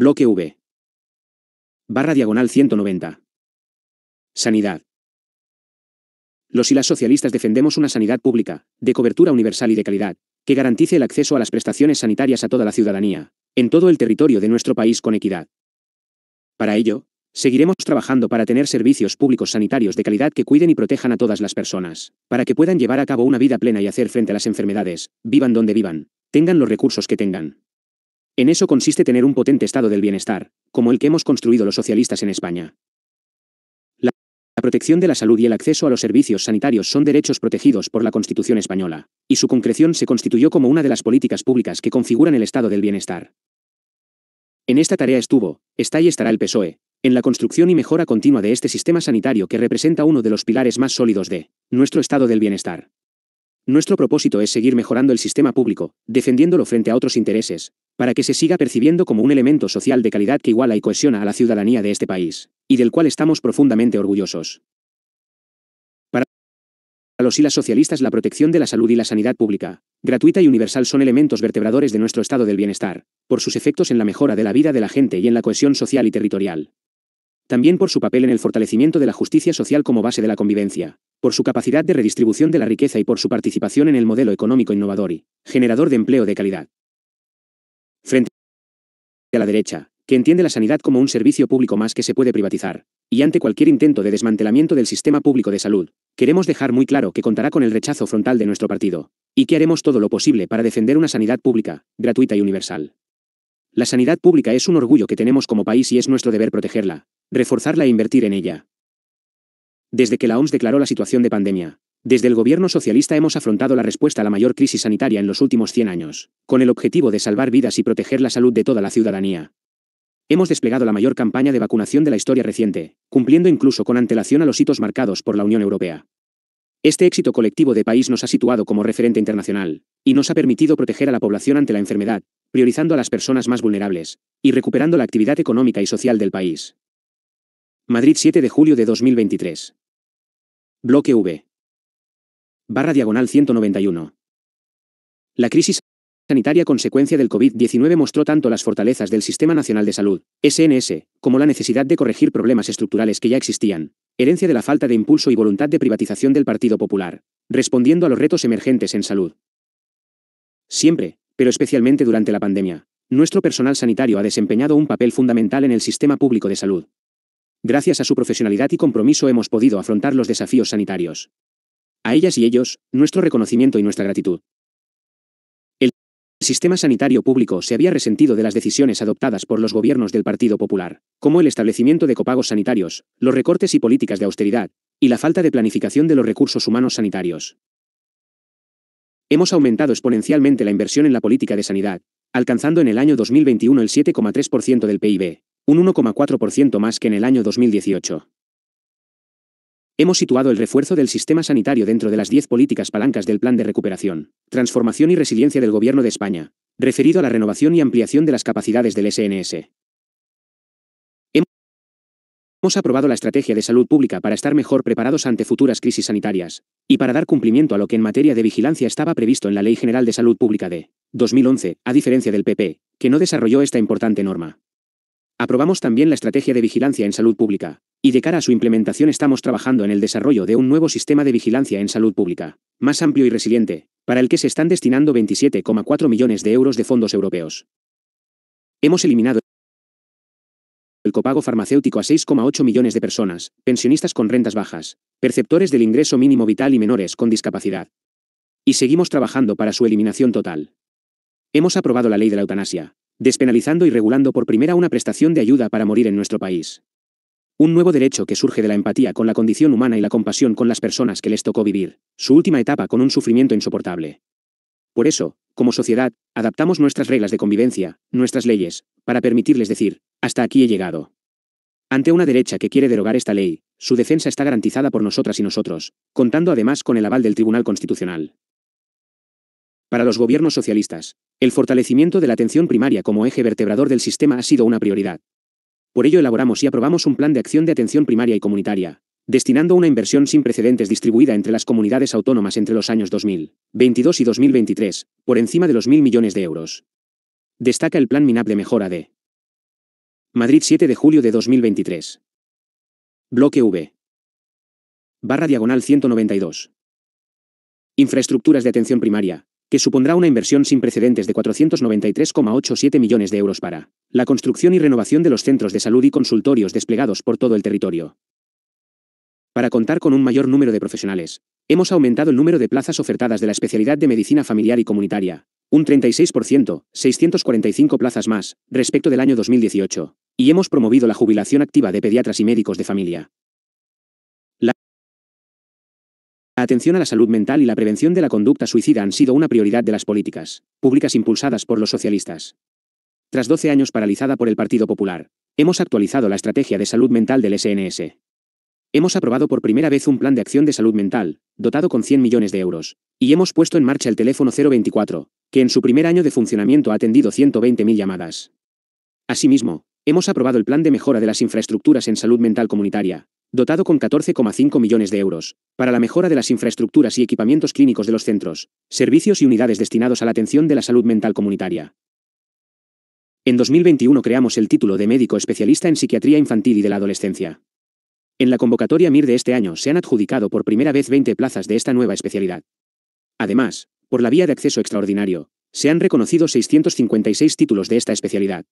Bloque V. Barra diagonal 190. Sanidad. Los y las socialistas defendemos una sanidad pública, de cobertura universal y de calidad, que garantice el acceso a las prestaciones sanitarias a toda la ciudadanía, en todo el territorio de nuestro país con equidad. Para ello, seguiremos trabajando para tener servicios públicos sanitarios de calidad que cuiden y protejan a todas las personas, para que puedan llevar a cabo una vida plena y hacer frente a las enfermedades, vivan donde vivan, tengan los recursos que tengan. En eso consiste tener un potente estado del bienestar, como el que hemos construido los socialistas en España. La protección de la salud y el acceso a los servicios sanitarios son derechos protegidos por la Constitución española, y su concreción se constituyó como una de las políticas públicas que configuran el estado del bienestar. En esta tarea estuvo, está y estará el PSOE, en la construcción y mejora continua de este sistema sanitario que representa uno de los pilares más sólidos de nuestro estado del bienestar. Nuestro propósito es seguir mejorando el sistema público, defendiéndolo frente a otros intereses, para que se siga percibiendo como un elemento social de calidad que iguala y cohesiona a la ciudadanía de este país, y del cual estamos profundamente orgullosos. Para los y las socialistas la protección de la salud y la sanidad pública, gratuita y universal son elementos vertebradores de nuestro estado del bienestar, por sus efectos en la mejora de la vida de la gente y en la cohesión social y territorial. También por su papel en el fortalecimiento de la justicia social como base de la convivencia, por su capacidad de redistribución de la riqueza y por su participación en el modelo económico innovador y generador de empleo de calidad. Frente a la derecha, que entiende la sanidad como un servicio público más que se puede privatizar, y ante cualquier intento de desmantelamiento del sistema público de salud, queremos dejar muy claro que contará con el rechazo frontal de nuestro partido, y que haremos todo lo posible para defender una sanidad pública, gratuita y universal. La sanidad pública es un orgullo que tenemos como país y es nuestro deber protegerla, reforzarla e invertir en ella. Desde que la OMS declaró la situación de pandemia, desde el gobierno socialista hemos afrontado la respuesta a la mayor crisis sanitaria en los últimos 100 años, con el objetivo de salvar vidas y proteger la salud de toda la ciudadanía. Hemos desplegado la mayor campaña de vacunación de la historia reciente, cumpliendo incluso con antelación a los hitos marcados por la Unión Europea. Este éxito colectivo de país nos ha situado como referente internacional, y nos ha permitido proteger a la población ante la enfermedad, priorizando a las personas más vulnerables, y recuperando la actividad económica y social del país. Madrid 7 de julio de 2023. Bloque V. Barra diagonal 191. La crisis sanitaria consecuencia del COVID-19 mostró tanto las fortalezas del Sistema Nacional de Salud, SNS, como la necesidad de corregir problemas estructurales que ya existían, herencia de la falta de impulso y voluntad de privatización del Partido Popular, respondiendo a los retos emergentes en salud. Siempre, pero especialmente durante la pandemia, nuestro personal sanitario ha desempeñado un papel fundamental en el sistema público de salud, Gracias a su profesionalidad y compromiso hemos podido afrontar los desafíos sanitarios. A ellas y ellos, nuestro reconocimiento y nuestra gratitud. El sistema sanitario público se había resentido de las decisiones adoptadas por los gobiernos del Partido Popular, como el establecimiento de copagos sanitarios, los recortes y políticas de austeridad, y la falta de planificación de los recursos humanos sanitarios. Hemos aumentado exponencialmente la inversión en la política de sanidad, alcanzando en el año 2021 el 7,3% del PIB, un 1,4% más que en el año 2018. Hemos situado el refuerzo del sistema sanitario dentro de las 10 políticas palancas del Plan de Recuperación, Transformación y Resiliencia del Gobierno de España, referido a la renovación y ampliación de las capacidades del SNS. Hemos aprobado la estrategia de salud pública para estar mejor preparados ante futuras crisis sanitarias, y para dar cumplimiento a lo que en materia de vigilancia estaba previsto en la Ley General de Salud Pública de 2011, a diferencia del PP, que no desarrolló esta importante norma. Aprobamos también la estrategia de vigilancia en salud pública, y de cara a su implementación estamos trabajando en el desarrollo de un nuevo sistema de vigilancia en salud pública, más amplio y resiliente, para el que se están destinando 27,4 millones de euros de fondos europeos. Hemos eliminado el copago farmacéutico a 6,8 millones de personas, pensionistas con rentas bajas, perceptores del ingreso mínimo vital y menores con discapacidad. Y seguimos trabajando para su eliminación total. Hemos aprobado la ley de la eutanasia, despenalizando y regulando por primera una prestación de ayuda para morir en nuestro país. Un nuevo derecho que surge de la empatía con la condición humana y la compasión con las personas que les tocó vivir, su última etapa con un sufrimiento insoportable. Por eso, como sociedad, adaptamos nuestras reglas de convivencia, nuestras leyes, para permitirles decir, hasta aquí he llegado. Ante una derecha que quiere derogar esta ley, su defensa está garantizada por nosotras y nosotros, contando además con el aval del Tribunal Constitucional. Para los gobiernos socialistas, el fortalecimiento de la atención primaria como eje vertebrador del sistema ha sido una prioridad. Por ello elaboramos y aprobamos un plan de acción de atención primaria y comunitaria, destinando una inversión sin precedentes distribuida entre las comunidades autónomas entre los años 2022 y 2023, por encima de los mil millones de euros. Destaca el Plan MINAP de mejora de Madrid 7 de julio de 2023. Bloque V. Barra diagonal 192. Infraestructuras de atención primaria, que supondrá una inversión sin precedentes de 493,87 millones de euros para la construcción y renovación de los centros de salud y consultorios desplegados por todo el territorio. Para contar con un mayor número de profesionales, hemos aumentado el número de plazas ofertadas de la especialidad de medicina familiar y comunitaria, un 36%, 645 plazas más, respecto del año 2018, y hemos promovido la jubilación activa de pediatras y médicos de familia, Atención a la salud mental y la prevención de la conducta suicida han sido una prioridad de las políticas públicas impulsadas por los socialistas. Tras 12 años paralizada por el Partido Popular, hemos actualizado la estrategia de salud mental del SNS. Hemos aprobado por primera vez un plan de acción de salud mental, dotado con 100 millones de euros, y hemos puesto en marcha el teléfono 024, que en su primer año de funcionamiento ha atendido 120.000 llamadas. Asimismo, hemos aprobado el plan de mejora de las infraestructuras en salud mental comunitaria, dotado con 14,5 millones de euros, para la mejora de las infraestructuras y equipamientos clínicos de los centros, servicios y unidades destinados a la atención de la salud mental comunitaria. En 2021 creamos el título de médico especialista en psiquiatría infantil y de la adolescencia. En la convocatoria MIR de este año se han adjudicado por primera vez 20 plazas de esta nueva especialidad. Además, por la vía de acceso extraordinario, se han reconocido 656 títulos de esta especialidad.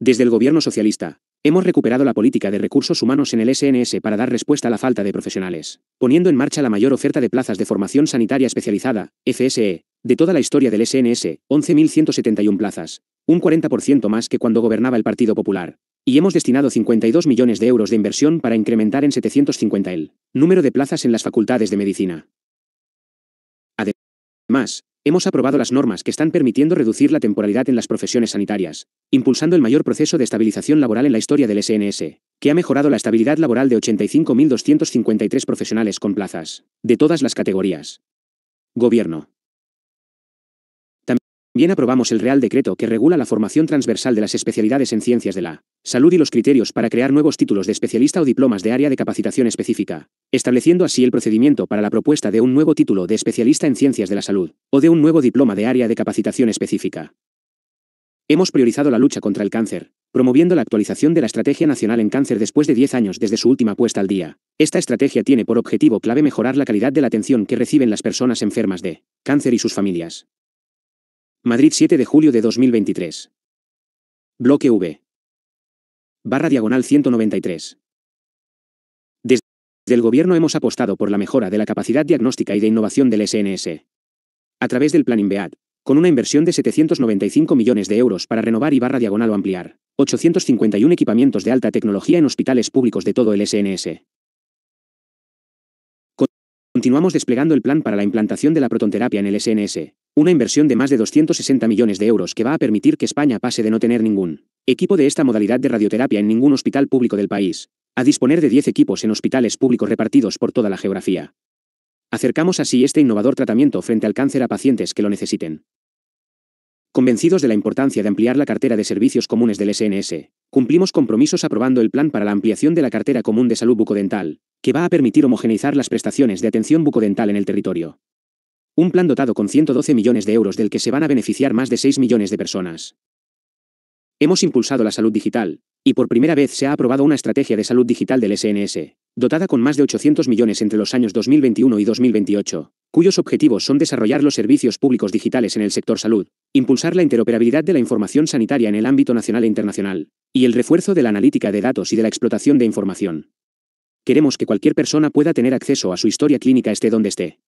Desde el Gobierno Socialista, Hemos recuperado la política de recursos humanos en el SNS para dar respuesta a la falta de profesionales, poniendo en marcha la mayor oferta de plazas de formación sanitaria especializada, FSE, de toda la historia del SNS, 11.171 plazas, un 40% más que cuando gobernaba el Partido Popular. Y hemos destinado 52 millones de euros de inversión para incrementar en 750 el número de plazas en las facultades de medicina. Además, Hemos aprobado las normas que están permitiendo reducir la temporalidad en las profesiones sanitarias, impulsando el mayor proceso de estabilización laboral en la historia del SNS, que ha mejorado la estabilidad laboral de 85.253 profesionales con plazas, de todas las categorías. Gobierno. Bien aprobamos el Real Decreto que regula la formación transversal de las especialidades en ciencias de la salud y los criterios para crear nuevos títulos de especialista o diplomas de área de capacitación específica, estableciendo así el procedimiento para la propuesta de un nuevo título de especialista en ciencias de la salud o de un nuevo diploma de área de capacitación específica. Hemos priorizado la lucha contra el cáncer, promoviendo la actualización de la Estrategia Nacional en Cáncer después de 10 años desde su última puesta al día. Esta estrategia tiene por objetivo clave mejorar la calidad de la atención que reciben las personas enfermas de cáncer y sus familias. Madrid 7 de julio de 2023. Bloque V. Barra diagonal 193. Desde el Gobierno hemos apostado por la mejora de la capacidad diagnóstica y de innovación del SNS. A través del Plan INVEAD, con una inversión de 795 millones de euros para renovar y barra diagonal o ampliar 851 equipamientos de alta tecnología en hospitales públicos de todo el SNS. Continuamos desplegando el plan para la implantación de la protonterapia en el SNS, una inversión de más de 260 millones de euros que va a permitir que España pase de no tener ningún equipo de esta modalidad de radioterapia en ningún hospital público del país, a disponer de 10 equipos en hospitales públicos repartidos por toda la geografía. Acercamos así este innovador tratamiento frente al cáncer a pacientes que lo necesiten. Convencidos de la importancia de ampliar la cartera de servicios comunes del SNS, cumplimos compromisos aprobando el plan para la ampliación de la cartera común de salud bucodental, que va a permitir homogeneizar las prestaciones de atención bucodental en el territorio. Un plan dotado con 112 millones de euros del que se van a beneficiar más de 6 millones de personas. Hemos impulsado la salud digital, y por primera vez se ha aprobado una estrategia de salud digital del SNS, dotada con más de 800 millones entre los años 2021 y 2028, cuyos objetivos son desarrollar los servicios públicos digitales en el sector salud, impulsar la interoperabilidad de la información sanitaria en el ámbito nacional e internacional, y el refuerzo de la analítica de datos y de la explotación de información. Queremos que cualquier persona pueda tener acceso a su historia clínica esté donde esté.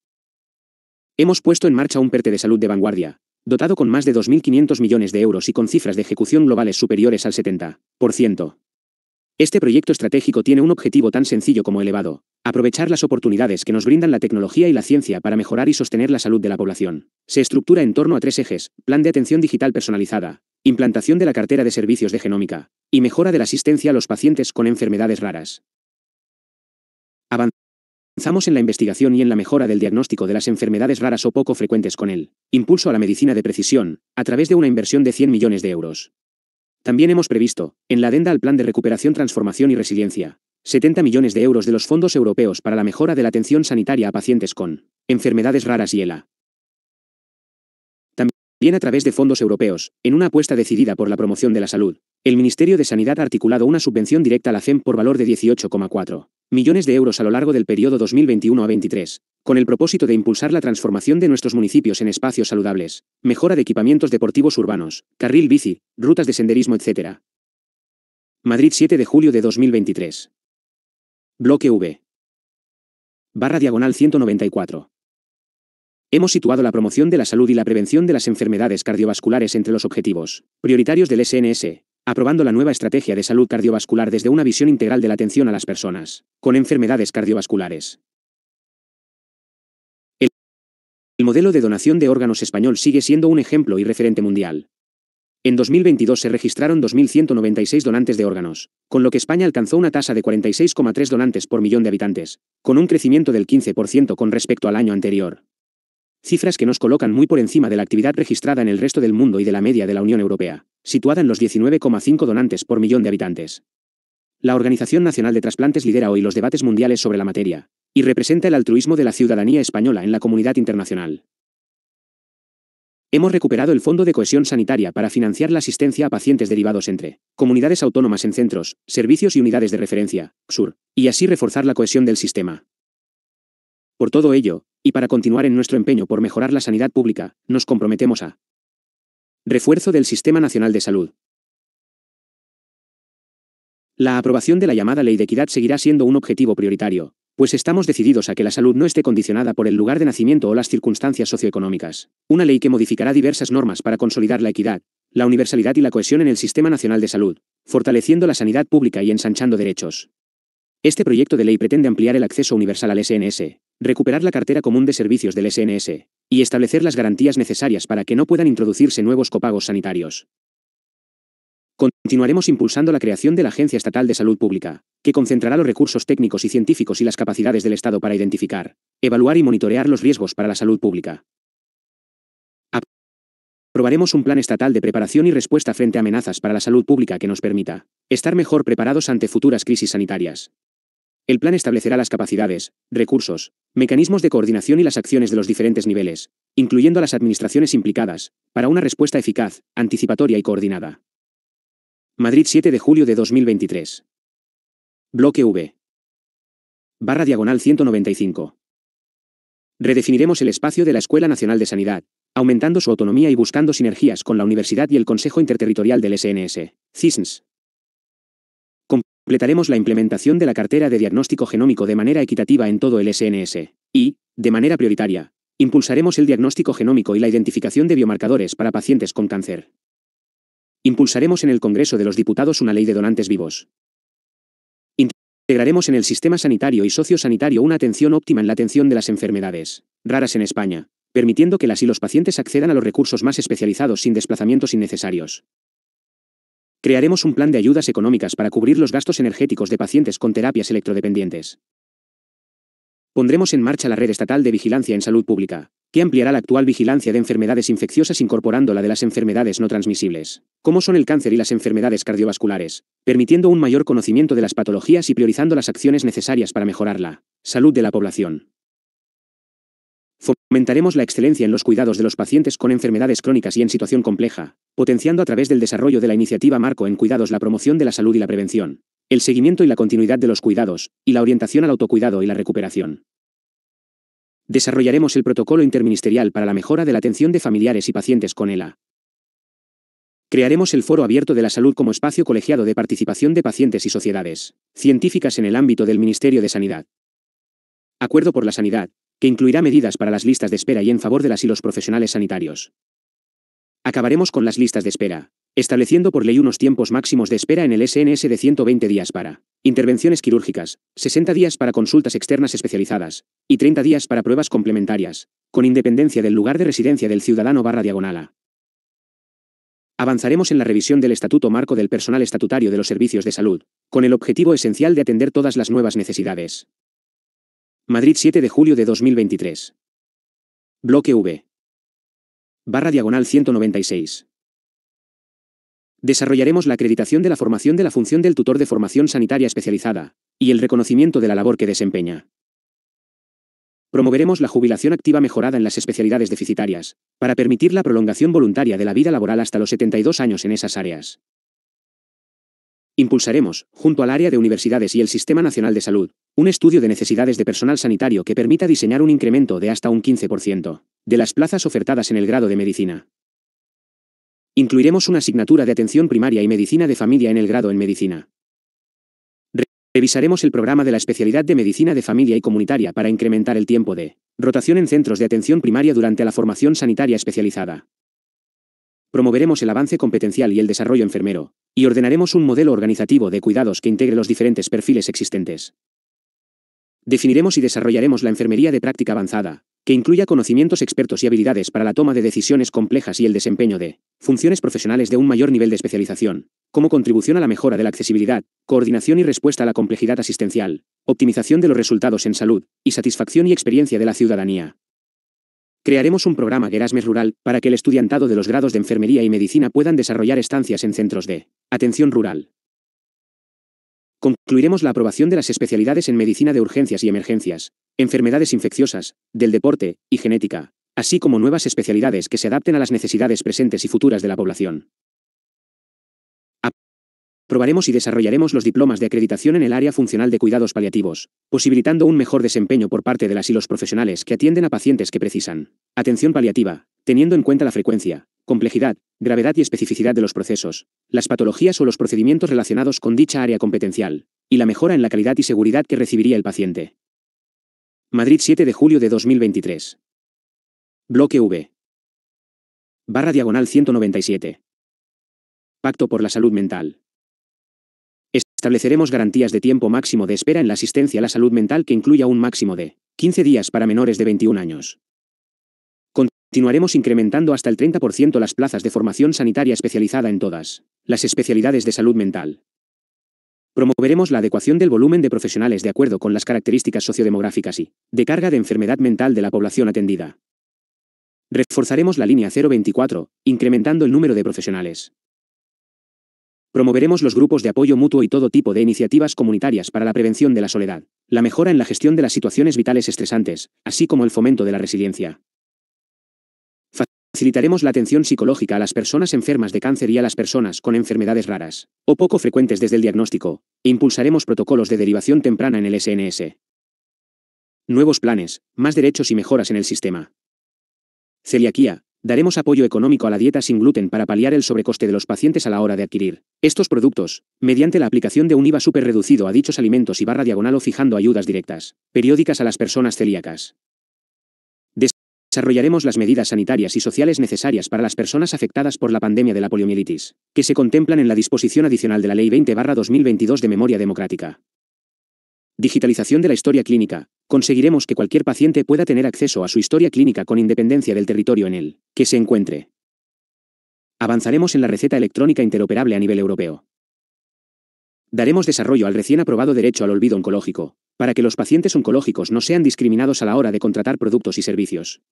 Hemos puesto en marcha un PERTE de salud de vanguardia, dotado con más de 2.500 millones de euros y con cifras de ejecución globales superiores al 70%. Este proyecto estratégico tiene un objetivo tan sencillo como elevado, aprovechar las oportunidades que nos brindan la tecnología y la ciencia para mejorar y sostener la salud de la población. Se estructura en torno a tres ejes, plan de atención digital personalizada, implantación de la cartera de servicios de genómica, y mejora de la asistencia a los pacientes con enfermedades raras. Avanzamos en la investigación y en la mejora del diagnóstico de las enfermedades raras o poco frecuentes con él, impulso a la medicina de precisión, a través de una inversión de 100 millones de euros. También hemos previsto, en la adenda al Plan de Recuperación, Transformación y Resiliencia, 70 millones de euros de los fondos europeos para la mejora de la atención sanitaria a pacientes con enfermedades raras y ELA, bien a través de fondos europeos, en una apuesta decidida por la promoción de la salud. El Ministerio de Sanidad ha articulado una subvención directa a la CEM por valor de 18,4 millones de euros a lo largo del periodo 2021 a 23, con el propósito de impulsar la transformación de nuestros municipios en espacios saludables, mejora de equipamientos deportivos urbanos, carril bici, rutas de senderismo, etc. Madrid 7 de julio de 2023. Bloque V. Barra diagonal 194. Hemos situado la promoción de la salud y la prevención de las enfermedades cardiovasculares entre los objetivos prioritarios del SNS, aprobando la nueva estrategia de salud cardiovascular desde una visión integral de la atención a las personas con enfermedades cardiovasculares. El, modelo de donación de órganos español sigue siendo un ejemplo y referente mundial. En 2022 se registraron 2.196 donantes de órganos, con lo que España alcanzó una tasa de 46,3 donantes por millón de habitantes, con un crecimiento del 15% con respecto al año anterior cifras que nos colocan muy por encima de la actividad registrada en el resto del mundo y de la media de la Unión Europea, situada en los 19,5 donantes por millón de habitantes. La Organización Nacional de Trasplantes lidera hoy los debates mundiales sobre la materia, y representa el altruismo de la ciudadanía española en la comunidad internacional. Hemos recuperado el Fondo de Cohesión Sanitaria para financiar la asistencia a pacientes derivados entre comunidades autónomas en centros, servicios y unidades de referencia, SUR, y así reforzar la cohesión del sistema. Por todo ello, y para continuar en nuestro empeño por mejorar la sanidad pública, nos comprometemos a refuerzo del Sistema Nacional de Salud. La aprobación de la llamada Ley de Equidad seguirá siendo un objetivo prioritario, pues estamos decididos a que la salud no esté condicionada por el lugar de nacimiento o las circunstancias socioeconómicas. Una ley que modificará diversas normas para consolidar la equidad, la universalidad y la cohesión en el Sistema Nacional de Salud, fortaleciendo la sanidad pública y ensanchando derechos. Este proyecto de ley pretende ampliar el acceso universal al SNS, recuperar la cartera común de servicios del SNS, y establecer las garantías necesarias para que no puedan introducirse nuevos copagos sanitarios. Continuaremos impulsando la creación de la Agencia Estatal de Salud Pública, que concentrará los recursos técnicos y científicos y las capacidades del Estado para identificar, evaluar y monitorear los riesgos para la salud pública. Aprobaremos un plan estatal de preparación y respuesta frente a amenazas para la salud pública que nos permita estar mejor preparados ante futuras crisis sanitarias. El plan establecerá las capacidades, recursos, mecanismos de coordinación y las acciones de los diferentes niveles, incluyendo a las administraciones implicadas, para una respuesta eficaz, anticipatoria y coordinada. Madrid 7 de julio de 2023. Bloque V. Barra diagonal 195. Redefiniremos el espacio de la Escuela Nacional de Sanidad, aumentando su autonomía y buscando sinergias con la Universidad y el Consejo Interterritorial del SNS, CISNS, Completaremos la implementación de la cartera de diagnóstico genómico de manera equitativa en todo el SNS. Y, de manera prioritaria, impulsaremos el diagnóstico genómico y la identificación de biomarcadores para pacientes con cáncer. Impulsaremos en el Congreso de los Diputados una ley de donantes vivos. Integraremos en el sistema sanitario y sociosanitario una atención óptima en la atención de las enfermedades raras en España, permitiendo que las y los pacientes accedan a los recursos más especializados sin desplazamientos innecesarios. Crearemos un plan de ayudas económicas para cubrir los gastos energéticos de pacientes con terapias electrodependientes. Pondremos en marcha la red estatal de vigilancia en salud pública, que ampliará la actual vigilancia de enfermedades infecciosas incorporando la de las enfermedades no transmisibles, como son el cáncer y las enfermedades cardiovasculares, permitiendo un mayor conocimiento de las patologías y priorizando las acciones necesarias para mejorar la salud de la población. Fomentaremos la excelencia en los cuidados de los pacientes con enfermedades crónicas y en situación compleja, potenciando a través del desarrollo de la iniciativa Marco en Cuidados la promoción de la salud y la prevención, el seguimiento y la continuidad de los cuidados, y la orientación al autocuidado y la recuperación. Desarrollaremos el protocolo interministerial para la mejora de la atención de familiares y pacientes con ELA. Crearemos el Foro Abierto de la Salud como espacio colegiado de participación de pacientes y sociedades científicas en el ámbito del Ministerio de Sanidad. Acuerdo por la Sanidad, que incluirá medidas para las listas de espera y en favor de las y los profesionales sanitarios. Acabaremos con las listas de espera, estableciendo por ley unos tiempos máximos de espera en el SNS de 120 días para intervenciones quirúrgicas, 60 días para consultas externas especializadas y 30 días para pruebas complementarias, con independencia del lugar de residencia del ciudadano barra diagonala. Avanzaremos en la revisión del Estatuto Marco del Personal Estatutario de los Servicios de Salud, con el objetivo esencial de atender todas las nuevas necesidades. Madrid 7 de julio de 2023. Bloque V. Barra diagonal 196. Desarrollaremos la acreditación de la formación de la función del tutor de formación sanitaria especializada, y el reconocimiento de la labor que desempeña. Promoveremos la jubilación activa mejorada en las especialidades deficitarias, para permitir la prolongación voluntaria de la vida laboral hasta los 72 años en esas áreas. Impulsaremos, junto al área de universidades y el Sistema Nacional de Salud, un estudio de necesidades de personal sanitario que permita diseñar un incremento de hasta un 15% de las plazas ofertadas en el grado de medicina. Incluiremos una asignatura de atención primaria y medicina de familia en el grado en medicina. Revisaremos el programa de la especialidad de medicina de familia y comunitaria para incrementar el tiempo de rotación en centros de atención primaria durante la formación sanitaria especializada promoveremos el avance competencial y el desarrollo enfermero, y ordenaremos un modelo organizativo de cuidados que integre los diferentes perfiles existentes. Definiremos y desarrollaremos la enfermería de práctica avanzada, que incluya conocimientos expertos y habilidades para la toma de decisiones complejas y el desempeño de funciones profesionales de un mayor nivel de especialización, como contribución a la mejora de la accesibilidad, coordinación y respuesta a la complejidad asistencial, optimización de los resultados en salud, y satisfacción y experiencia de la ciudadanía, Crearemos un programa Erasmus Rural para que el estudiantado de los grados de enfermería y medicina puedan desarrollar estancias en centros de atención rural. Concluiremos la aprobación de las especialidades en medicina de urgencias y emergencias, enfermedades infecciosas, del deporte y genética, así como nuevas especialidades que se adapten a las necesidades presentes y futuras de la población probaremos y desarrollaremos los diplomas de acreditación en el área funcional de cuidados paliativos, posibilitando un mejor desempeño por parte de las y los profesionales que atienden a pacientes que precisan atención paliativa, teniendo en cuenta la frecuencia, complejidad, gravedad y especificidad de los procesos, las patologías o los procedimientos relacionados con dicha área competencial, y la mejora en la calidad y seguridad que recibiría el paciente. Madrid 7 de julio de 2023. Bloque V. Barra diagonal 197. Pacto por la salud mental. Estableceremos garantías de tiempo máximo de espera en la asistencia a la salud mental que incluya un máximo de 15 días para menores de 21 años. Continuaremos incrementando hasta el 30% las plazas de formación sanitaria especializada en todas las especialidades de salud mental. Promoveremos la adecuación del volumen de profesionales de acuerdo con las características sociodemográficas y de carga de enfermedad mental de la población atendida. Reforzaremos la línea 024, incrementando el número de profesionales Promoveremos los grupos de apoyo mutuo y todo tipo de iniciativas comunitarias para la prevención de la soledad, la mejora en la gestión de las situaciones vitales estresantes, así como el fomento de la resiliencia. Facilitaremos la atención psicológica a las personas enfermas de cáncer y a las personas con enfermedades raras, o poco frecuentes desde el diagnóstico, e impulsaremos protocolos de derivación temprana en el SNS. Nuevos planes, más derechos y mejoras en el sistema. Celiaquía, Daremos apoyo económico a la dieta sin gluten para paliar el sobrecoste de los pacientes a la hora de adquirir estos productos, mediante la aplicación de un IVA superreducido reducido a dichos alimentos y barra diagonal o fijando ayudas directas, periódicas a las personas celíacas. Desarrollaremos las medidas sanitarias y sociales necesarias para las personas afectadas por la pandemia de la poliomielitis, que se contemplan en la disposición adicional de la Ley 20-2022 de Memoria Democrática. Digitalización de la historia clínica. Conseguiremos que cualquier paciente pueda tener acceso a su historia clínica con independencia del territorio en el que se encuentre. Avanzaremos en la receta electrónica interoperable a nivel europeo. Daremos desarrollo al recién aprobado derecho al olvido oncológico, para que los pacientes oncológicos no sean discriminados a la hora de contratar productos y servicios.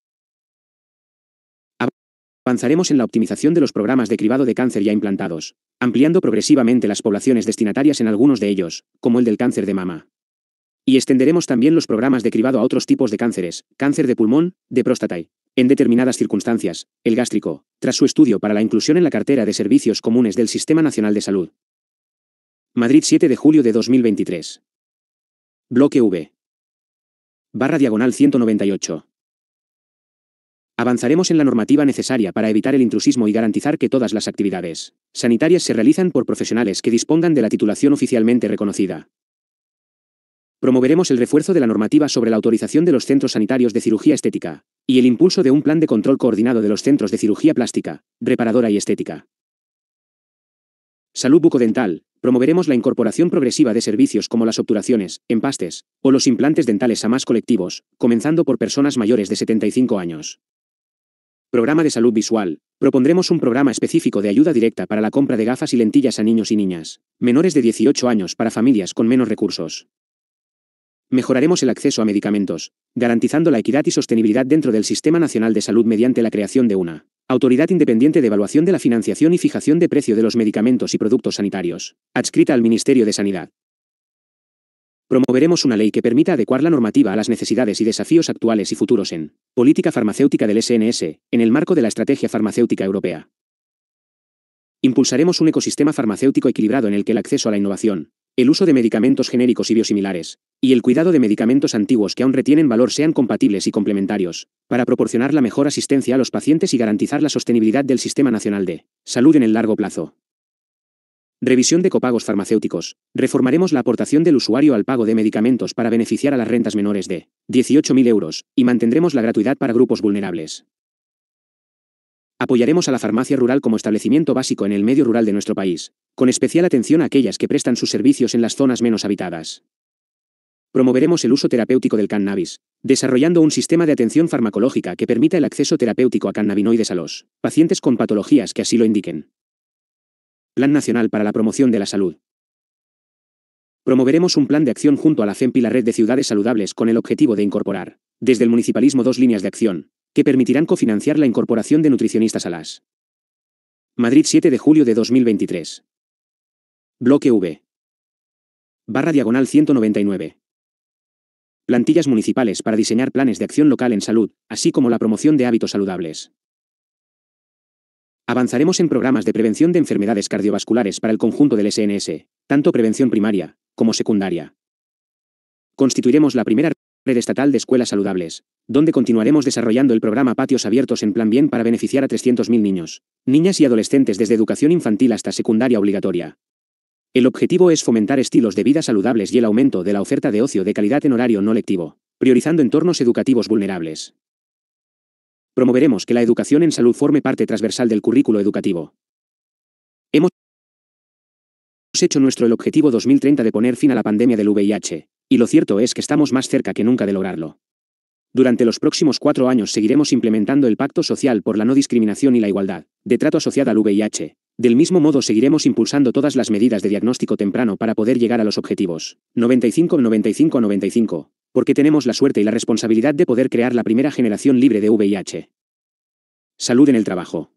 Avanzaremos en la optimización de los programas de cribado de cáncer ya implantados, ampliando progresivamente las poblaciones destinatarias en algunos de ellos, como el del cáncer de mama. Y extenderemos también los programas de cribado a otros tipos de cánceres, cáncer de pulmón, de próstata y, en determinadas circunstancias, el gástrico, tras su estudio para la inclusión en la cartera de servicios comunes del Sistema Nacional de Salud. Madrid 7 de julio de 2023. Bloque V. Barra diagonal 198. Avanzaremos en la normativa necesaria para evitar el intrusismo y garantizar que todas las actividades sanitarias se realizan por profesionales que dispongan de la titulación oficialmente reconocida. Promoveremos el refuerzo de la normativa sobre la autorización de los centros sanitarios de cirugía estética, y el impulso de un plan de control coordinado de los centros de cirugía plástica, reparadora y estética. Salud bucodental. Promoveremos la incorporación progresiva de servicios como las obturaciones, empastes, o los implantes dentales a más colectivos, comenzando por personas mayores de 75 años. Programa de salud visual. Propondremos un programa específico de ayuda directa para la compra de gafas y lentillas a niños y niñas, menores de 18 años para familias con menos recursos. Mejoraremos el acceso a medicamentos, garantizando la equidad y sostenibilidad dentro del Sistema Nacional de Salud mediante la creación de una Autoridad Independiente de Evaluación de la Financiación y Fijación de Precio de los Medicamentos y Productos Sanitarios, adscrita al Ministerio de Sanidad. Promoveremos una ley que permita adecuar la normativa a las necesidades y desafíos actuales y futuros en política farmacéutica del SNS, en el marco de la Estrategia Farmacéutica Europea. Impulsaremos un ecosistema farmacéutico equilibrado en el que el acceso a la innovación, el uso de medicamentos genéricos y biosimilares, y el cuidado de medicamentos antiguos que aún retienen valor sean compatibles y complementarios, para proporcionar la mejor asistencia a los pacientes y garantizar la sostenibilidad del Sistema Nacional de Salud en el largo plazo. Revisión de copagos farmacéuticos. Reformaremos la aportación del usuario al pago de medicamentos para beneficiar a las rentas menores de 18.000 euros, y mantendremos la gratuidad para grupos vulnerables. Apoyaremos a la farmacia rural como establecimiento básico en el medio rural de nuestro país, con especial atención a aquellas que prestan sus servicios en las zonas menos habitadas. Promoveremos el uso terapéutico del cannabis, desarrollando un sistema de atención farmacológica que permita el acceso terapéutico a cannabinoides a los pacientes con patologías que así lo indiquen. Plan Nacional para la Promoción de la Salud. Promoveremos un plan de acción junto a la FEMP y la Red de Ciudades Saludables con el objetivo de incorporar, desde el municipalismo, dos líneas de acción, que permitirán cofinanciar la incorporación de nutricionistas a las. Madrid 7 de julio de 2023. Bloque V. Barra diagonal 199. Plantillas municipales para diseñar planes de acción local en salud, así como la promoción de hábitos saludables. Avanzaremos en programas de prevención de enfermedades cardiovasculares para el conjunto del SNS, tanto prevención primaria como secundaria. Constituiremos la primera red estatal de escuelas saludables, donde continuaremos desarrollando el programa Patios Abiertos en Plan Bien para beneficiar a 300.000 niños, niñas y adolescentes desde educación infantil hasta secundaria obligatoria. El objetivo es fomentar estilos de vida saludables y el aumento de la oferta de ocio de calidad en horario no lectivo, priorizando entornos educativos vulnerables. Promoveremos que la educación en salud forme parte transversal del currículo educativo. Hemos hecho nuestro el objetivo 2030 de poner fin a la pandemia del VIH, y lo cierto es que estamos más cerca que nunca de lograrlo. Durante los próximos cuatro años seguiremos implementando el Pacto Social por la No Discriminación y la Igualdad, de trato asociada al VIH. Del mismo modo seguiremos impulsando todas las medidas de diagnóstico temprano para poder llegar a los objetivos. 95-95-95. Porque tenemos la suerte y la responsabilidad de poder crear la primera generación libre de VIH. Salud en el trabajo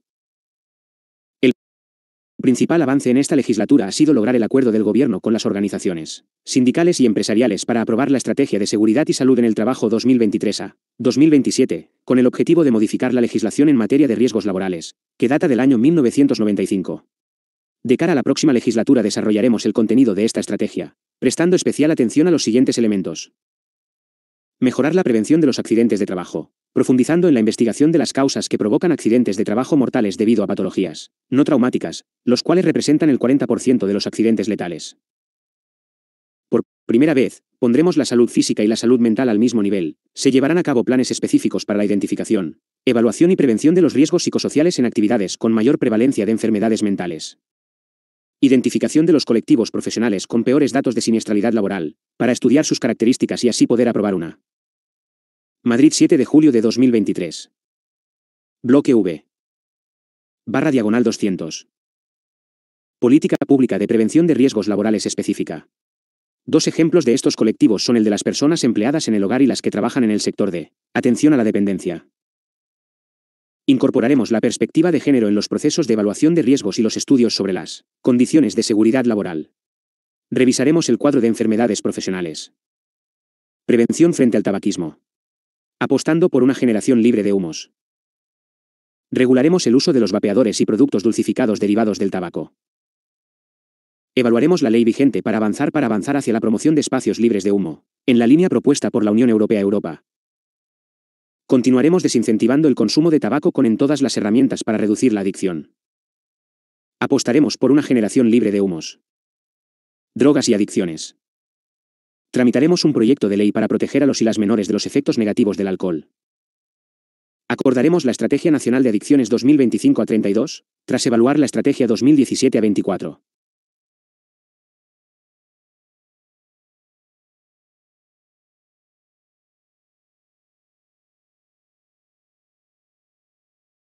principal avance en esta legislatura ha sido lograr el acuerdo del Gobierno con las organizaciones sindicales y empresariales para aprobar la Estrategia de Seguridad y Salud en el Trabajo 2023 2027, con el objetivo de modificar la legislación en materia de riesgos laborales, que data del año 1995. De cara a la próxima legislatura desarrollaremos el contenido de esta estrategia, prestando especial atención a los siguientes elementos. Mejorar la prevención de los accidentes de trabajo, profundizando en la investigación de las causas que provocan accidentes de trabajo mortales debido a patologías no traumáticas, los cuales representan el 40% de los accidentes letales. Por primera vez, pondremos la salud física y la salud mental al mismo nivel. Se llevarán a cabo planes específicos para la identificación, evaluación y prevención de los riesgos psicosociales en actividades con mayor prevalencia de enfermedades mentales. Identificación de los colectivos profesionales con peores datos de siniestralidad laboral, para estudiar sus características y así poder aprobar una Madrid 7 de julio de 2023. Bloque V. Barra diagonal 200. Política pública de prevención de riesgos laborales específica. Dos ejemplos de estos colectivos son el de las personas empleadas en el hogar y las que trabajan en el sector de atención a la dependencia. Incorporaremos la perspectiva de género en los procesos de evaluación de riesgos y los estudios sobre las condiciones de seguridad laboral. Revisaremos el cuadro de enfermedades profesionales. Prevención frente al tabaquismo apostando por una generación libre de humos. Regularemos el uso de los vapeadores y productos dulcificados derivados del tabaco. Evaluaremos la ley vigente para avanzar para avanzar hacia la promoción de espacios libres de humo, en la línea propuesta por la Unión Europea-Europa. Continuaremos desincentivando el consumo de tabaco con en todas las herramientas para reducir la adicción. Apostaremos por una generación libre de humos. Drogas y adicciones. Tramitaremos un proyecto de ley para proteger a los y las menores de los efectos negativos del alcohol. Acordaremos la Estrategia Nacional de Adicciones 2025 a 32, tras evaluar la Estrategia 2017 a 24.